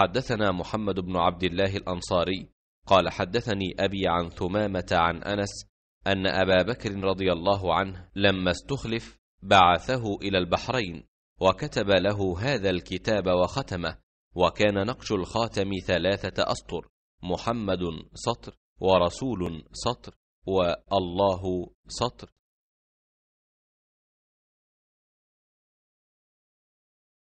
حدثنا محمد بن عبد الله الانصاري قال حدثني ابي عن ثمامه عن انس ان ابا بكر رضي الله عنه لما استخلف بعثه الى البحرين وكتب له هذا الكتاب وختمه وكان نقش الخاتم ثلاثه اسطر محمد سطر ورسول سطر والله سطر